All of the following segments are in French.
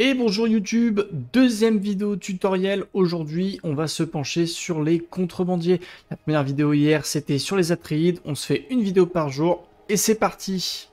Et bonjour YouTube, deuxième vidéo tutoriel. Aujourd'hui, on va se pencher sur les contrebandiers. La première vidéo hier, c'était sur les Atreides. On se fait une vidéo par jour et c'est parti.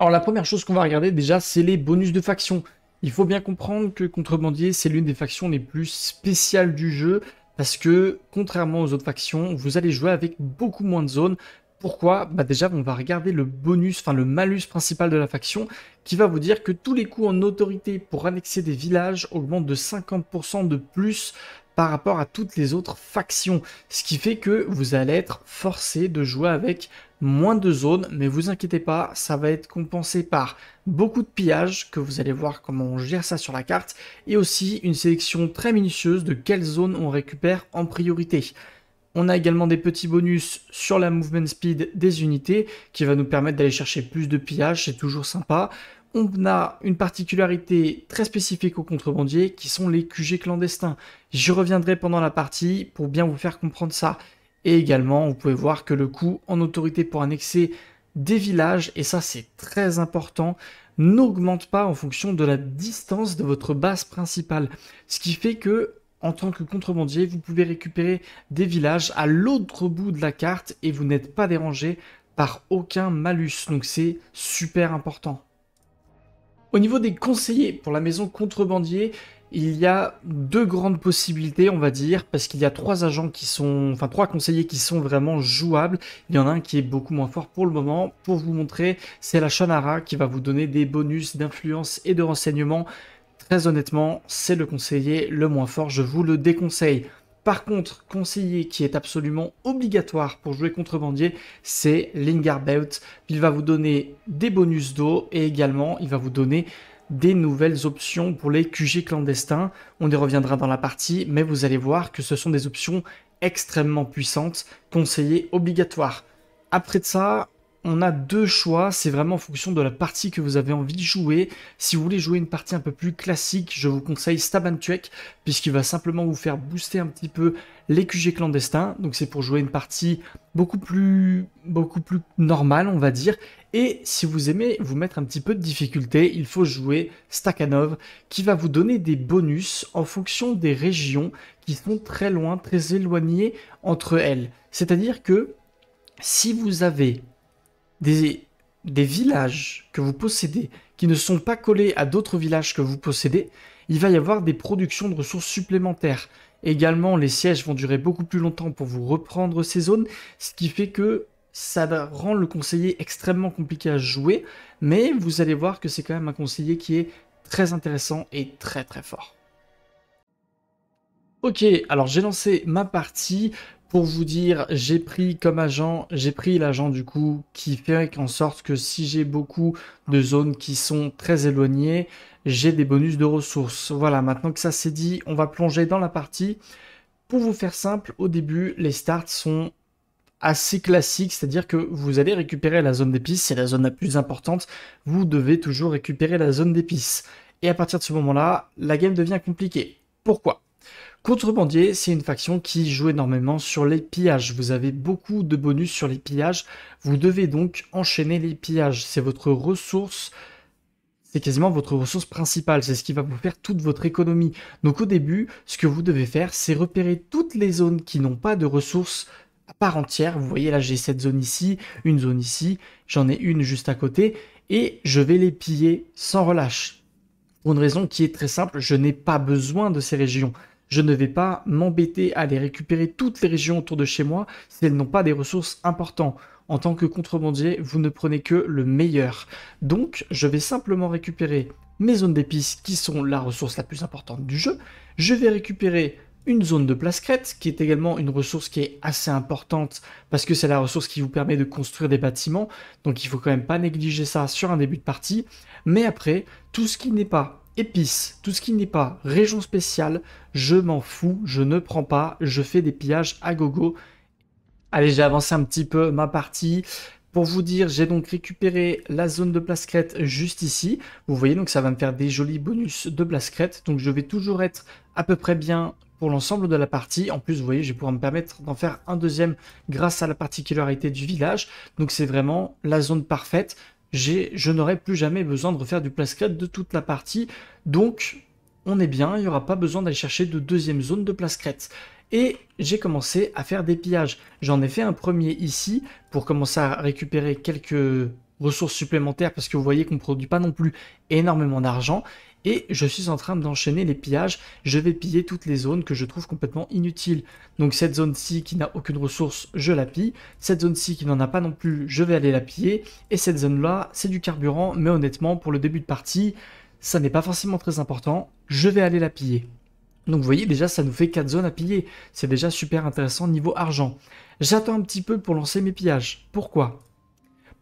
Alors la première chose qu'on va regarder déjà, c'est les bonus de faction. Il faut bien comprendre que contrebandier, c'est l'une des factions les plus spéciales du jeu parce que contrairement aux autres factions, vous allez jouer avec beaucoup moins de zones, pourquoi Bah déjà, on va regarder le bonus, enfin le malus principal de la faction, qui va vous dire que tous les coûts en autorité pour annexer des villages augmentent de 50% de plus par rapport à toutes les autres factions. Ce qui fait que vous allez être forcé de jouer avec moins de zones, mais vous inquiétez pas, ça va être compensé par beaucoup de pillages, que vous allez voir comment on gère ça sur la carte, et aussi une sélection très minutieuse de quelles zones on récupère en priorité. On a également des petits bonus sur la movement speed des unités qui va nous permettre d'aller chercher plus de pillage, c'est toujours sympa. On a une particularité très spécifique aux contrebandiers qui sont les QG clandestins. J'y reviendrai pendant la partie pour bien vous faire comprendre ça. Et également, vous pouvez voir que le coût en autorité pour annexer des villages, et ça c'est très important, n'augmente pas en fonction de la distance de votre base principale. Ce qui fait que en tant que contrebandier, vous pouvez récupérer des villages à l'autre bout de la carte et vous n'êtes pas dérangé par aucun malus. Donc c'est super important. Au niveau des conseillers pour la maison contrebandier, il y a deux grandes possibilités, on va dire, parce qu'il y a trois agents qui sont, enfin trois conseillers qui sont vraiment jouables. Il y en a un qui est beaucoup moins fort pour le moment. Pour vous montrer, c'est la Shannara qui va vous donner des bonus d'influence et de renseignement Très honnêtement, c'est le conseiller le moins fort, je vous le déconseille. Par contre, conseiller qui est absolument obligatoire pour jouer contrebandier, c'est Lingard Belt. Il va vous donner des bonus d'eau et également il va vous donner des nouvelles options pour les QG clandestins. On y reviendra dans la partie, mais vous allez voir que ce sont des options extrêmement puissantes, Conseiller obligatoire. Après de ça, on a deux choix, c'est vraiment en fonction de la partie que vous avez envie de jouer. Si vous voulez jouer une partie un peu plus classique, je vous conseille Staban Tuek, puisqu'il va simplement vous faire booster un petit peu les QG clandestins. Donc c'est pour jouer une partie beaucoup plus, beaucoup plus normale, on va dire. Et si vous aimez vous mettre un petit peu de difficulté, il faut jouer Stakanov, qui va vous donner des bonus en fonction des régions qui sont très loin, très éloignées entre elles. C'est-à-dire que si vous avez des, villages que vous possédez qui ne sont pas collés à d'autres villages que vous possédez, il va y avoir des productions de ressources supplémentaires. Également, les sièges vont durer beaucoup plus longtemps pour vous reprendre ces zones, ce qui fait que ça rend le conseiller extrêmement compliqué à jouer, mais vous allez voir que c'est quand même un conseiller qui est très intéressant et très très fort. Ok, alors j'ai lancé ma partie, pour vous dire, j'ai pris comme agent, j'ai pris l'agent du coup qui fait en sorte que si j'ai beaucoup de zones qui sont très éloignées, j'ai des bonus de ressources. Voilà, maintenant que ça c'est dit, on va plonger dans la partie. Pour vous faire simple, au début, les starts sont assez classiques, c'est-à-dire que vous allez récupérer la zone d'épices, c'est la zone la plus importante, vous devez toujours récupérer la zone d'épices. Et à partir de ce moment-là, la game devient compliquée. Pourquoi Contrebandier, c'est une faction qui joue énormément sur les pillages. Vous avez beaucoup de bonus sur les pillages. Vous devez donc enchaîner les pillages. C'est votre ressource. C'est quasiment votre ressource principale, c'est ce qui va vous faire toute votre économie. Donc au début, ce que vous devez faire, c'est repérer toutes les zones qui n'ont pas de ressources à part entière. Vous voyez là, j'ai cette zone ici, une zone ici, j'en ai une juste à côté, et je vais les piller sans relâche. Pour une raison qui est très simple, je n'ai pas besoin de ces régions je ne vais pas m'embêter à aller récupérer toutes les régions autour de chez moi si elles n'ont pas des ressources importantes. En tant que contrebandier, vous ne prenez que le meilleur. Donc, je vais simplement récupérer mes zones d'épices qui sont la ressource la plus importante du jeu. Je vais récupérer une zone de place crête, qui est également une ressource qui est assez importante parce que c'est la ressource qui vous permet de construire des bâtiments, donc il faut quand même pas négliger ça sur un début de partie. Mais après, tout ce qui n'est pas épices, tout ce qui n'est pas région spéciale, je m'en fous, je ne prends pas, je fais des pillages à gogo. Allez, j'ai avancé un petit peu ma partie. Pour vous dire, j'ai donc récupéré la zone de crête juste ici. Vous voyez, donc ça va me faire des jolis bonus de Blascrète. Donc je vais toujours être à peu près bien pour l'ensemble de la partie. En plus, vous voyez, je vais pouvoir me permettre d'en faire un deuxième grâce à la particularité du village. Donc c'est vraiment la zone parfaite je n'aurai plus jamais besoin de refaire du place crête de toute la partie. Donc, on est bien, il n'y aura pas besoin d'aller chercher de deuxième zone de place crête. Et j'ai commencé à faire des pillages. J'en ai fait un premier ici pour commencer à récupérer quelques ressources supplémentaires parce que vous voyez qu'on ne produit pas non plus énormément d'argent et je suis en train d'enchaîner les pillages. Je vais piller toutes les zones que je trouve complètement inutiles. Donc cette zone-ci qui n'a aucune ressource, je la pille. Cette zone-ci qui n'en a pas non plus, je vais aller la piller. Et cette zone-là, c'est du carburant, mais honnêtement, pour le début de partie, ça n'est pas forcément très important. Je vais aller la piller. Donc vous voyez déjà ça nous fait 4 zones à piller. C'est déjà super intéressant niveau argent. J'attends un petit peu pour lancer mes pillages. Pourquoi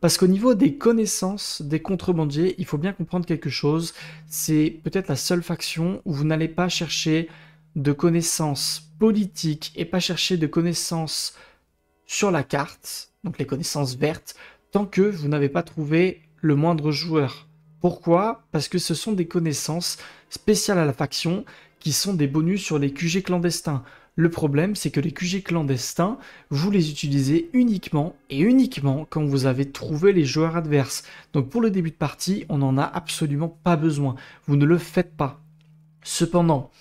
parce qu'au niveau des connaissances des contrebandiers, il faut bien comprendre quelque chose. C'est peut-être la seule faction où vous n'allez pas chercher de connaissances politiques et pas chercher de connaissances sur la carte, donc les connaissances vertes, tant que vous n'avez pas trouvé le moindre joueur. Pourquoi Parce que ce sont des connaissances spéciales à la faction qui sont des bonus sur les QG clandestins. Le problème, c'est que les QG clandestins, vous les utilisez uniquement et uniquement quand vous avez trouvé les joueurs adverses. Donc pour le début de partie, on n'en a absolument pas besoin. Vous ne le faites pas. Cependant,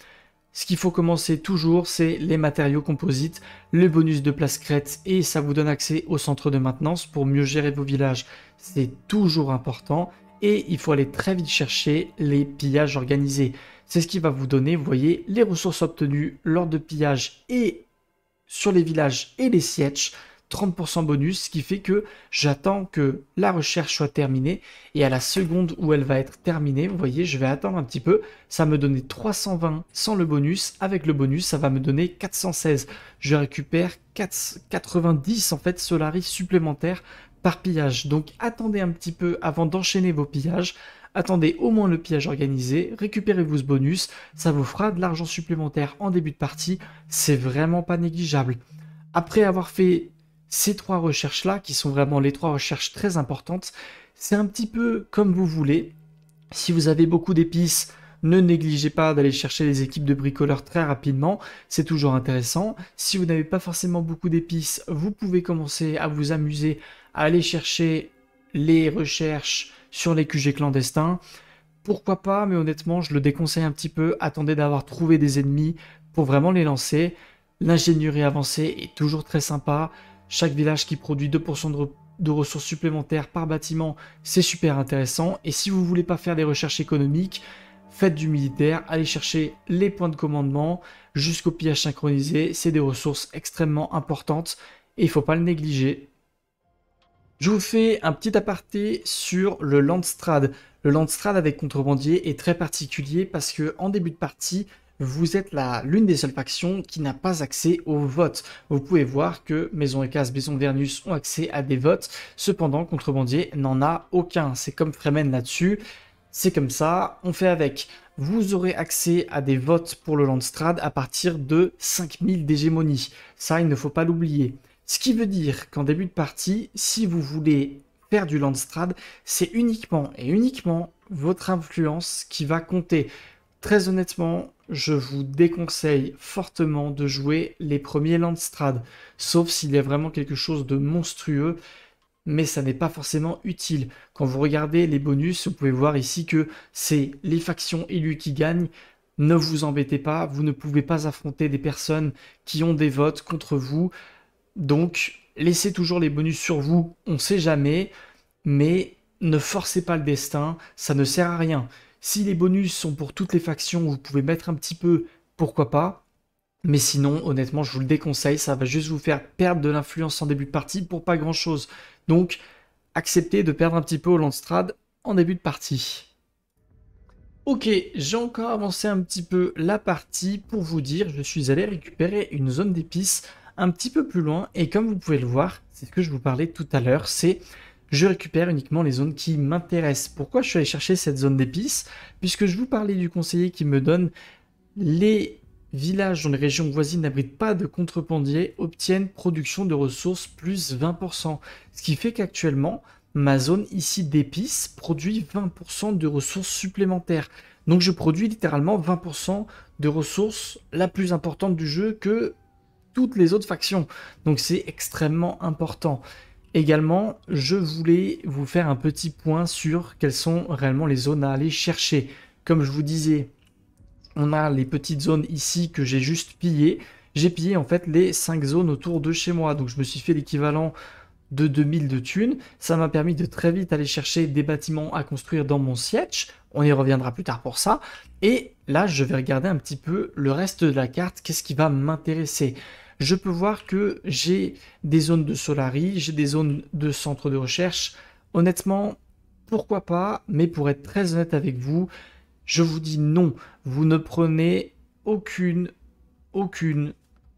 ce qu'il faut commencer toujours, c'est les matériaux composites, le bonus de place crête et ça vous donne accès au centre de maintenance pour mieux gérer vos villages. C'est toujours important et il faut aller très vite chercher les pillages organisés. C'est ce qui va vous donner, vous voyez, les ressources obtenues lors de pillages et sur les villages et les sièges. 30% bonus, ce qui fait que j'attends que la recherche soit terminée et à la seconde où elle va être terminée, vous voyez, je vais attendre un petit peu, ça me donnait 320 sans le bonus, avec le bonus, ça va me donner 416. Je récupère 90 en fait Solari supplémentaires pillage. Donc attendez un petit peu avant d'enchaîner vos pillages. Attendez au moins le pillage organisé, récupérez-vous ce bonus, ça vous fera de l'argent supplémentaire en début de partie, c'est vraiment pas négligeable. Après avoir fait ces trois recherches-là, qui sont vraiment les trois recherches très importantes, c'est un petit peu comme vous voulez. Si vous avez beaucoup d'épices, ne négligez pas d'aller chercher les équipes de bricoleurs très rapidement, c'est toujours intéressant. Si vous n'avez pas forcément beaucoup d'épices, vous pouvez commencer à vous amuser aller chercher les recherches sur les QG clandestins. Pourquoi pas, mais honnêtement, je le déconseille un petit peu. Attendez d'avoir trouvé des ennemis pour vraiment les lancer. L'ingénierie avancée est toujours très sympa. Chaque village qui produit 2% de, ressources supplémentaires par bâtiment, c'est super intéressant. Et si vous voulez pas faire des recherches économiques, faites du militaire, allez chercher les points de commandement jusqu'au pillage synchronisé. C'est des ressources extrêmement importantes et il faut pas le négliger. Je vous fais un petit aparté sur le Landstrad. Le Landstrad avec Contrebandier est très particulier parce que en début de partie, vous êtes l'une des seules factions qui n'a pas accès au vote. Vous pouvez voir que Maison Ecas, Maison Vernus ont accès à des votes, cependant Contrebandier n'en a aucun. C'est comme Fremen là-dessus, c'est comme ça, on fait avec. Vous aurez accès à des votes pour le Landstrad à partir de 5000 d'hégémonie. Ça, il ne faut pas l'oublier. Ce qui veut dire qu'en début de partie, si vous voulez faire du Landstrad, c'est uniquement et uniquement votre influence qui va compter. Très honnêtement, je vous déconseille fortement de jouer les premiers Landstrad, sauf s'il y a vraiment quelque chose de monstrueux, mais ça n'est pas forcément utile. Quand vous regardez les bonus, vous pouvez voir ici que c'est les factions élues qui gagnent, ne vous embêtez pas, vous ne pouvez pas affronter des personnes qui ont des votes contre vous, donc, laissez toujours les bonus sur vous, on ne sait jamais, mais ne forcez pas le destin, ça ne sert à rien. Si les bonus sont pour toutes les factions, vous pouvez mettre un petit peu, pourquoi pas. Mais sinon, honnêtement, je vous le déconseille, ça va juste vous faire perdre de l'influence en début de partie pour pas grand chose. Donc, acceptez de perdre un petit peu au Landstrad en début de partie. Ok, j'ai encore avancé un petit peu la partie pour vous dire, je suis allé récupérer une zone d'épices un petit peu plus loin. Et comme vous pouvez le voir, c'est ce que je vous parlais tout à l'heure, c'est je récupère uniquement les zones qui m'intéressent. Pourquoi je suis allé chercher cette zone d'épices Puisque je vous parlais du conseiller qui me donne les villages dont les régions voisines n'abritent pas de contrebandiers obtiennent production de ressources plus 20%. Ce qui fait qu'actuellement, ma zone ici d'épices produit 20% de ressources supplémentaires. Donc je produis littéralement 20% de ressources la plus importante du jeu que toutes les autres factions. Donc c'est extrêmement important. Également, je voulais vous faire un petit point sur quelles sont réellement les zones à aller chercher. Comme je vous disais, on a les petites zones ici que j'ai juste pillées. J'ai pillé en fait les cinq zones autour de chez moi. Donc je me suis fait l'équivalent de 2000 de thunes. Ça m'a permis de très vite aller chercher des bâtiments à construire dans mon siège. On y reviendra plus tard pour ça. Et là, je vais regarder un petit peu le reste de la carte. Qu'est-ce qui va m'intéresser je peux voir que j'ai des zones de Solari, j'ai des zones de centre de recherche. Honnêtement, pourquoi pas, mais pour être très honnête avec vous, je vous dis non, vous ne prenez aucune, aucune,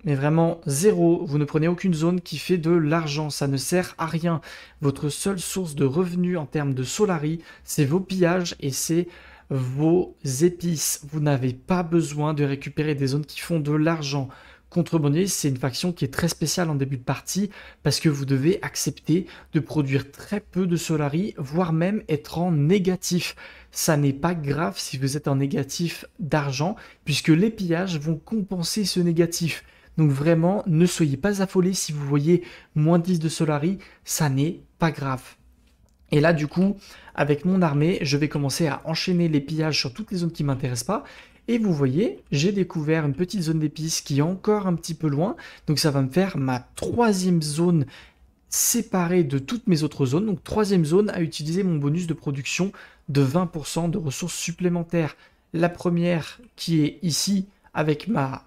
mais vraiment zéro, vous ne prenez aucune zone qui fait de l'argent, ça ne sert à rien. Votre seule source de revenus en termes de Solari, c'est vos pillages et c'est vos épices. Vous n'avez pas besoin de récupérer des zones qui font de l'argent. Contrebandier, c'est une faction qui est très spéciale en début de partie parce que vous devez accepter de produire très peu de Solari, voire même être en négatif. Ça n'est pas grave si vous êtes en négatif d'argent puisque les pillages vont compenser ce négatif. Donc vraiment, ne soyez pas affolé si vous voyez moins 10 de Solari, ça n'est pas grave. Et là, du coup, avec mon armée, je vais commencer à enchaîner les pillages sur toutes les zones qui ne m'intéressent pas. Et vous voyez, j'ai découvert une petite zone d'épices qui est encore un petit peu loin. Donc ça va me faire ma troisième zone séparée de toutes mes autres zones. Donc troisième zone à utiliser mon bonus de production de 20% de ressources supplémentaires. La première qui est ici avec ma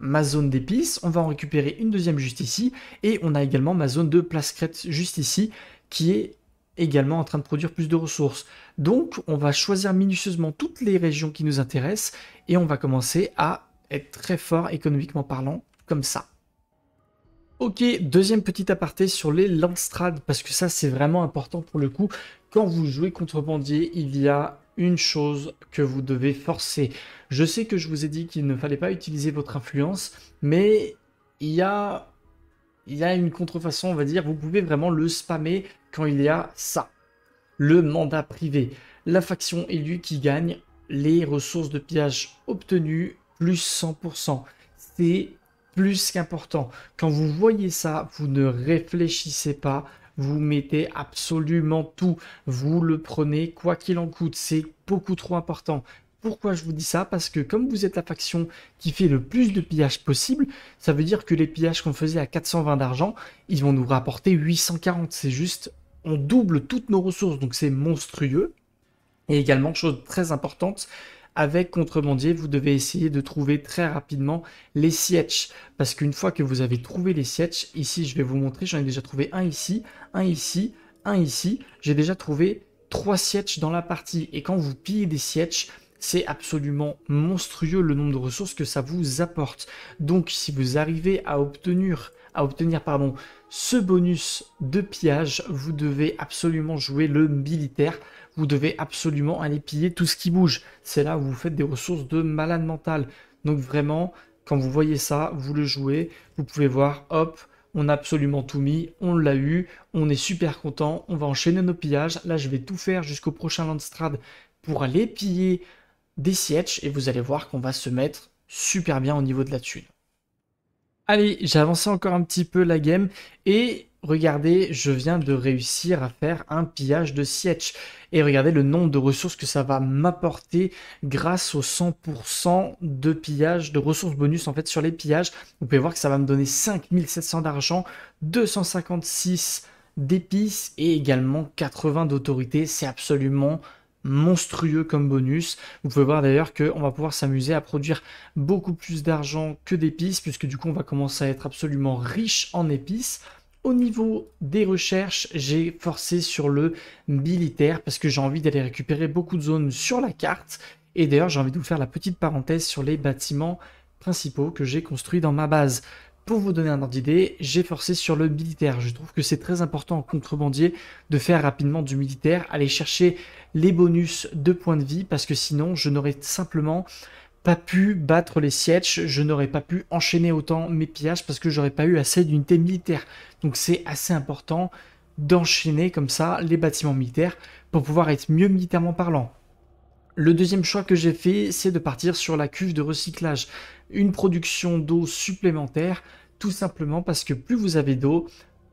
ma zone d'épices, on va en récupérer une deuxième juste ici, et on a également ma zone de place crête juste ici, qui est également en train de produire plus de ressources. Donc on va choisir minutieusement toutes les régions qui nous intéressent et on va commencer à être très fort économiquement parlant comme ça. Ok, deuxième petit aparté sur les Landstrad, parce que ça c'est vraiment important pour le coup. Quand vous jouez contrebandier, il y a une chose que vous devez forcer. Je sais que je vous ai dit qu'il ne fallait pas utiliser votre influence, mais il y a il y a une contrefaçon, on va dire, vous pouvez vraiment le spammer quand il y a ça. Le mandat privé. La faction élue qui gagne les ressources de pillage obtenues plus 100%. C'est plus qu'important. Quand vous voyez ça, vous ne réfléchissez pas. Vous mettez absolument tout. Vous le prenez quoi qu'il en coûte. C'est beaucoup trop important. Pourquoi je vous dis ça Parce que comme vous êtes la faction qui fait le plus de pillage possible, ça veut dire que les pillages qu'on faisait à 420 d'argent, ils vont nous rapporter 840. C'est juste on double toutes nos ressources, donc c'est monstrueux. Et également, chose très importante, avec contrebandier, vous devez essayer de trouver très rapidement les sièges. Parce qu'une fois que vous avez trouvé les sièges, ici je vais vous montrer, j'en ai déjà trouvé un ici, un ici, un ici. J'ai déjà trouvé trois sièges dans la partie. Et quand vous pillez des sièges, c'est absolument monstrueux le nombre de ressources que ça vous apporte. Donc si vous arrivez à obtenir à obtenir pardon, ce bonus de pillage, vous devez absolument jouer le militaire. Vous devez absolument aller piller tout ce qui bouge. C'est là où vous faites des ressources de malade mental. Donc vraiment, quand vous voyez ça, vous le jouez. Vous pouvez voir, hop, on a absolument tout mis, on l'a eu, on est super content, on va enchaîner nos pillages. Là, je vais tout faire jusqu'au prochain Landstrad pour aller piller des sièges et vous allez voir qu'on va se mettre super bien au niveau de la thune. Allez, j'ai avancé encore un petit peu la game et regardez, je viens de réussir à faire un pillage de siège. Et regardez le nombre de ressources que ça va m'apporter grâce aux 100% de pillage, de ressources bonus en fait sur les pillages. Vous pouvez voir que ça va me donner 5700 d'argent, 256 d'épices et également 80 d'autorité. C'est absolument monstrueux comme bonus. Vous pouvez voir d'ailleurs qu'on va pouvoir s'amuser à produire beaucoup plus d'argent que d'épices, puisque du coup on va commencer à être absolument riche en épices. Au niveau des recherches, j'ai forcé sur le militaire parce que j'ai envie d'aller récupérer beaucoup de zones sur la carte. Et d'ailleurs, j'ai envie de vous faire la petite parenthèse sur les bâtiments principaux que j'ai construits dans ma base pour vous donner un ordre d'idée, j'ai forcé sur le militaire. Je trouve que c'est très important en contrebandier de faire rapidement du militaire, aller chercher les bonus de points de vie, parce que sinon je n'aurais simplement pas pu battre les sièges, je n'aurais pas pu enchaîner autant mes pillages parce que j'aurais pas eu assez d'unités militaires. Donc c'est assez important d'enchaîner comme ça les bâtiments militaires pour pouvoir être mieux militairement parlant. Le deuxième choix que j'ai fait, c'est de partir sur la cuve de recyclage, une production d'eau supplémentaire, tout simplement parce que plus vous avez d'eau,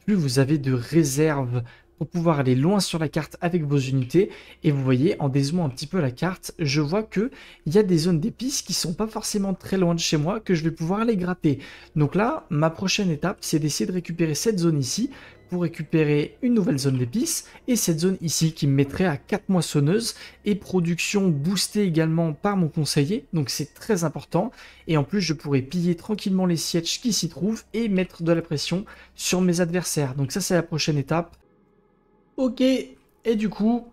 plus vous avez de réserves pour pouvoir aller loin sur la carte avec vos unités. Et vous voyez, en dézoomant un petit peu la carte, je vois que il y a des zones d'épices qui sont pas forcément très loin de chez moi, que je vais pouvoir aller gratter. Donc là, ma prochaine étape, c'est d'essayer de récupérer cette zone ici pour récupérer une nouvelle zone d'épices et cette zone ici qui me mettrait à 4 moissonneuses et production boostée également par mon conseiller donc c'est très important et en plus je pourrais piller tranquillement les sièges qui s'y trouvent et mettre de la pression sur mes adversaires donc ça c'est la prochaine étape. Ok et du coup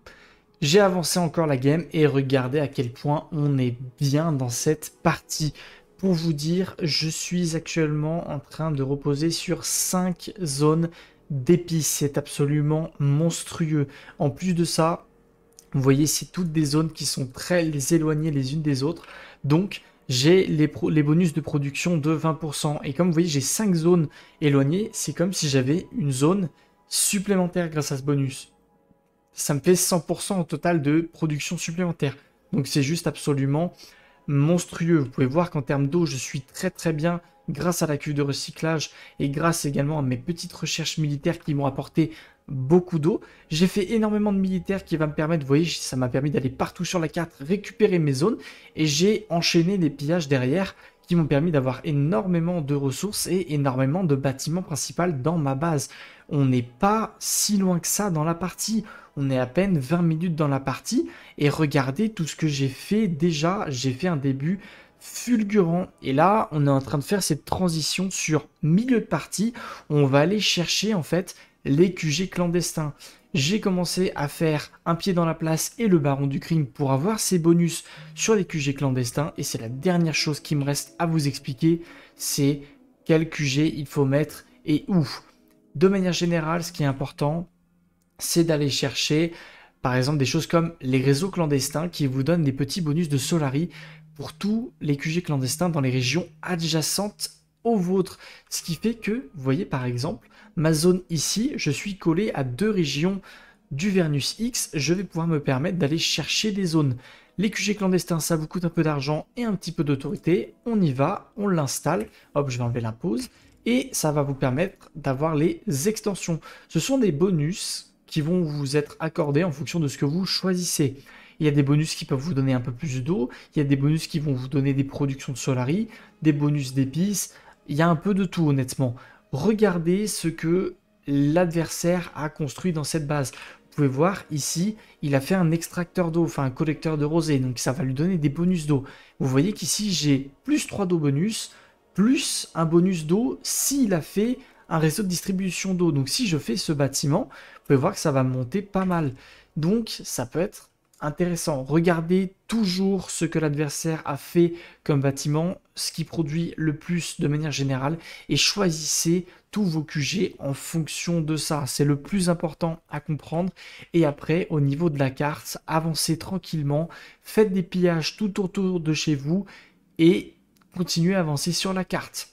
j'ai avancé encore la game et regardez à quel point on est bien dans cette partie pour vous dire, je suis actuellement en train de reposer sur 5 zones d'épices. C'est absolument monstrueux. En plus de ça, vous voyez, c'est toutes des zones qui sont très éloignées les unes des autres. Donc, j'ai les, les, bonus de production de 20%. Et comme vous voyez, j'ai cinq zones éloignées. C'est comme si j'avais une zone supplémentaire grâce à ce bonus. Ça me fait 100% au total de production supplémentaire. Donc, c'est juste absolument monstrueux. Vous pouvez voir qu'en termes d'eau, je suis très très bien grâce à la cuve de recyclage et grâce également à mes petites recherches militaires qui m'ont apporté beaucoup d'eau. J'ai fait énormément de militaires qui va me permettre, vous voyez, ça m'a permis d'aller partout sur la carte, récupérer mes zones et j'ai enchaîné les pillages derrière qui m'ont permis d'avoir énormément de ressources et énormément de bâtiments principaux dans ma base. On n'est pas si loin que ça dans la partie, on est à peine 20 minutes dans la partie et regardez tout ce que j'ai fait déjà, j'ai fait un début fulgurant. Et là, on est en train de faire cette transition sur milieu de partie. On va aller chercher en fait les QG clandestins. J'ai commencé à faire un pied dans la place et le baron du crime pour avoir ces bonus sur les QG clandestins. Et c'est la dernière chose qui me reste à vous expliquer, c'est quel QG il faut mettre et où. De manière générale, ce qui est important, c'est d'aller chercher par exemple des choses comme les réseaux clandestins qui vous donnent des petits bonus de Solari pour tous les QG clandestins dans les régions adjacentes aux vôtres. Ce qui fait que, vous voyez par exemple, ma zone ici, je suis collé à deux régions du Vernus X, je vais pouvoir me permettre d'aller chercher des zones. Les QG clandestins, ça vous coûte un peu d'argent et un petit peu d'autorité. On y va, on l'installe. Hop, je vais enlever la pause. Et ça va vous permettre d'avoir les extensions. Ce sont des bonus qui vont vous être accordés en fonction de ce que vous choisissez. Il y a des bonus qui peuvent vous donner un peu plus d'eau, il y a des bonus qui vont vous donner des productions de Solari, des bonus d'épices, il y a un peu de tout honnêtement. Regardez ce que l'adversaire a construit dans cette base. Vous pouvez voir ici, il a fait un extracteur d'eau, enfin un collecteur de rosée, donc ça va lui donner des bonus d'eau. Vous voyez qu'ici j'ai plus 3 d'eau bonus, plus un bonus d'eau s'il a fait un réseau de distribution d'eau. Donc si je fais ce bâtiment, vous pouvez voir que ça va monter pas mal. Donc ça peut être intéressant. Regardez toujours ce que l'adversaire a fait comme bâtiment, ce qui produit le plus de manière générale, et choisissez tous vos QG en fonction de ça. C'est le plus important à comprendre. Et après, au niveau de la carte, avancez tranquillement, faites des pillages tout autour de chez vous et continuez à avancer sur la carte.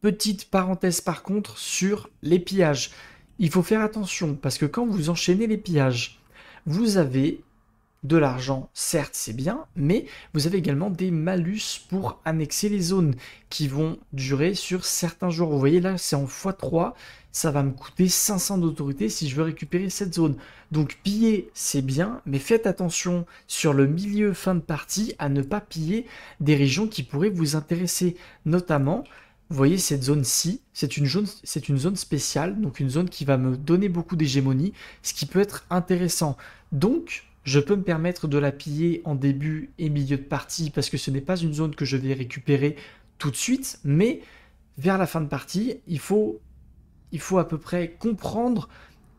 Petite parenthèse par contre sur les pillages. Il faut faire attention parce que quand vous enchaînez les pillages, vous avez de l'argent, certes c'est bien, mais vous avez également des malus pour annexer les zones qui vont durer sur certains jours. Vous voyez là c'est en x3, ça va me coûter 500 d'autorité si je veux récupérer cette zone. Donc piller c'est bien, mais faites attention sur le milieu fin de partie à ne pas piller des régions qui pourraient vous intéresser, notamment vous voyez cette zone-ci, c'est une, zone, une zone spéciale, donc une zone qui va me donner beaucoup d'hégémonie, ce qui peut être intéressant. Donc, je peux me permettre de la piller en début et milieu de partie parce que ce n'est pas une zone que je vais récupérer tout de suite, mais vers la fin de partie, il faut, il faut à peu près comprendre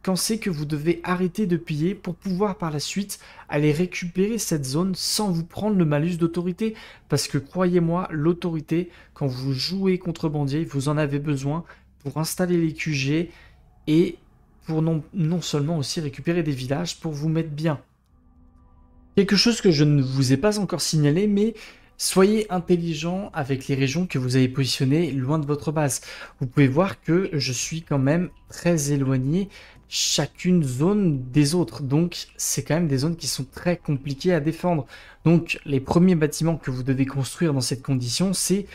quand c'est que vous devez arrêter de piller pour pouvoir par la suite aller récupérer cette zone sans vous prendre le malus d'autorité. Parce que croyez-moi, l'autorité, quand vous jouez contrebandier, vous en avez besoin pour installer les QG et pour non, non seulement aussi récupérer des villages pour vous mettre bien. Quelque chose que je ne vous ai pas encore signalé, mais Soyez intelligent avec les régions que vous avez positionnées loin de votre base. Vous pouvez voir que je suis quand même très éloigné chacune zone des autres. Donc c'est quand même des zones qui sont très compliquées à défendre. Donc les premiers bâtiments que vous devez construire dans cette condition, c'est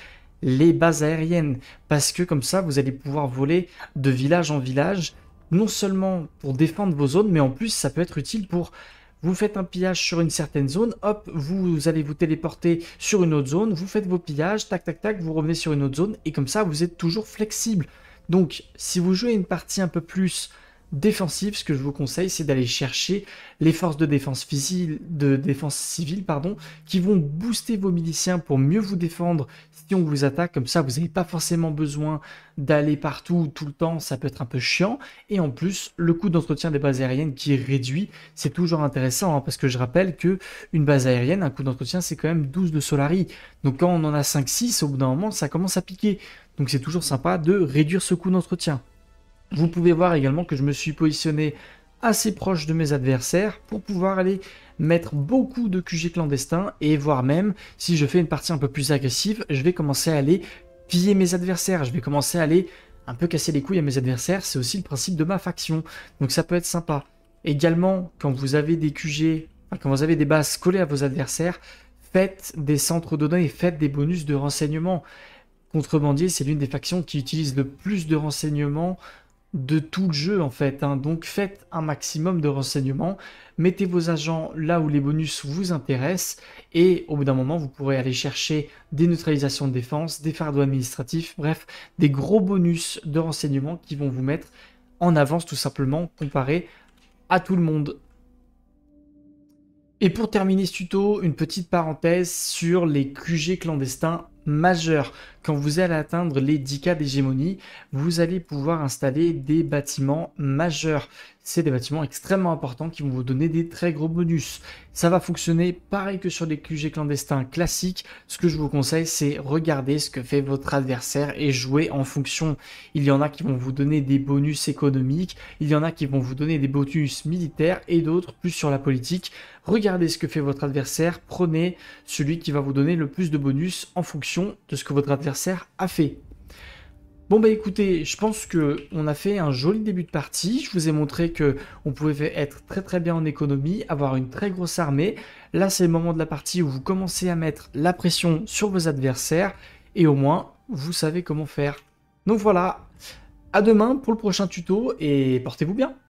les bases aériennes. Parce que comme ça, vous allez pouvoir voler de village en village, non seulement pour défendre vos zones, mais en plus ça peut être utile pour vous faites un pillage sur une certaine zone, hop, vous allez vous téléporter sur une autre zone, vous faites vos pillages, tac, tac, tac, vous revenez sur une autre zone, et comme ça, vous êtes toujours flexible. Donc, si vous jouez une partie un peu plus défensif ce que je vous conseille, c'est d'aller chercher les forces de défense, physique, de défense civile pardon, qui vont booster vos miliciens pour mieux vous défendre si on vous attaque. Comme ça, vous n'avez pas forcément besoin d'aller partout tout le temps, ça peut être un peu chiant. Et en plus, le coût d'entretien des bases aériennes qui est réduit, c'est toujours intéressant hein, parce que je rappelle que une base aérienne, un coût d'entretien, c'est quand même 12 de Solari. Donc quand on en a 5-6, au bout d'un moment, ça commence à piquer. Donc c'est toujours sympa de réduire ce coût d'entretien. Vous pouvez voir également que je me suis positionné assez proche de mes adversaires pour pouvoir aller mettre beaucoup de QG clandestins et voir même si je fais une partie un peu plus agressive, je vais commencer à aller piller mes adversaires, je vais commencer à aller un peu casser les couilles à mes adversaires, c'est aussi le principe de ma faction. Donc ça peut être sympa. Également, quand vous avez des QG, quand vous avez des bases collées à vos adversaires, faites des centres de données, faites des bonus de renseignement. Contrebandier, c'est l'une des factions qui utilise le plus de renseignements de tout le jeu en fait. Hein. Donc faites un maximum de renseignements, mettez vos agents là où les bonus vous intéressent et au bout d'un moment vous pourrez aller chercher des neutralisations de défense, des fardeaux administratifs, bref, des gros bonus de renseignements qui vont vous mettre en avance tout simplement comparé à tout le monde. Et pour terminer ce tuto, une petite parenthèse sur les QG clandestins majeur. Quand vous allez atteindre les 10K d'hégémonie, vous allez pouvoir installer des bâtiments majeurs c'est des bâtiments extrêmement importants qui vont vous donner des très gros bonus. Ça va fonctionner pareil que sur les QG clandestins classiques. Ce que je vous conseille, c'est regarder ce que fait votre adversaire et jouer en fonction. Il y en a qui vont vous donner des bonus économiques, il y en a qui vont vous donner des bonus militaires et d'autres plus sur la politique. Regardez ce que fait votre adversaire, prenez celui qui va vous donner le plus de bonus en fonction de ce que votre adversaire a fait. Bon bah écoutez, je pense que on a fait un joli début de partie. Je vous ai montré que on pouvait être très très bien en économie, avoir une très grosse armée. Là, c'est le moment de la partie où vous commencez à mettre la pression sur vos adversaires et au moins vous savez comment faire. Donc voilà. À demain pour le prochain tuto et portez-vous bien.